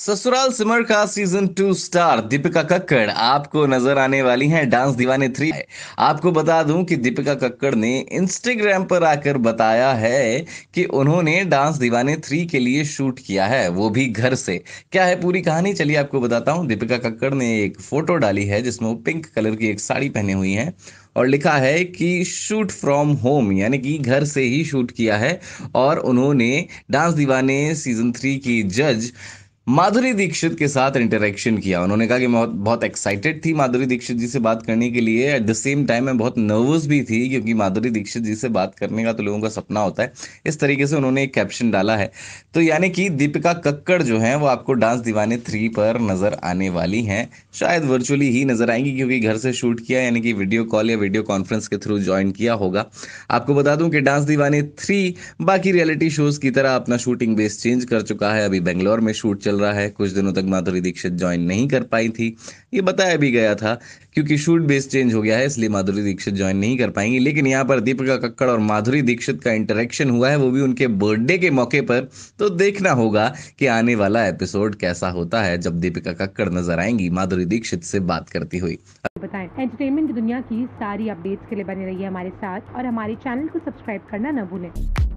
ससुराल Simar Ka season two star Deepika Kakkar आपको नजर आने वाली हैं डांस दीवाने थ्री आपको बता दूं कि दीपिका कक्कड़ ने इंस्टाग्राम पर आकर बताया है कि उन्होंने डांस दीवाने थ्री के लिए शूट किया है वो भी घर से क्या है पूरी कहानी चलिए आपको बताता हूं दीपिका कक्कड़ ने एक फोटो डाली है जिसमें वो पिंक कलर की एक साड़ी पहनी हुई है और लिखा है कि शूट फ्रॉम होम यानी कि घर से ही शूट किया है और उन्होंने डांस दीवाने सीजन थ्री की जज माधुरी दीक्षित के साथ इंटरेक्शन किया उन्होंने कहा कि मैं बहुत बहुत एक्साइटेड थी माधुरी दीक्षित जी से बात करने के लिए एट द सेम टाइम मैं बहुत नर्वस भी थी क्योंकि माधुरी दीक्षित जी से बात करने का तो लोगों का सपना होता है इस तरीके से उन्होंने एक कैप्शन डाला है तो यानी कि दीपिका कक्कड़ जो है वो आपको डांस दीवाने थ्री पर नजर आने वाली हैं शायद वर्चुअली ही नजर आएंगी क्योंकि घर से शूट किया यानी कि वीडियो कॉल या वीडियो कॉन्फ्रेंस के थ्रू ज्वाइन किया होगा आपको बता दूं कि डांस दीवाने थ्री बाकी रियलिटी शोज की तरह अपना शूटिंग बेस चेंज कर चुका है अभी बेंगलोर में शूट चल रहा है कुछ दिनों तक माधुरी दीक्षित ज्वाइन नहीं कर पाई थी ये बताया भी गया था क्योंकि शूट बेस चेंज हो गया है इसलिए माधुरी दीक्षित ज्वाइन नहीं कर पाएंगी लेकिन यहाँ पर दीपिका कक्कड़ और माधुरी दीक्षित का इंटरेक्शन हुआ है वो भी उनके बर्थडे के मौके पर तो देखना होगा कि आने वाला एपिसोड कैसा होता है जब दीपिका कक्कड़ नजर आएंगी माधुरी दीक्षित से बात करती हुई बताएं एंटरटेनमेंट दुनिया की सारी अपडेट्स के लिए बने रहिए हमारे साथ और हमारे चैनल को सब्सक्राइब करना न भूलें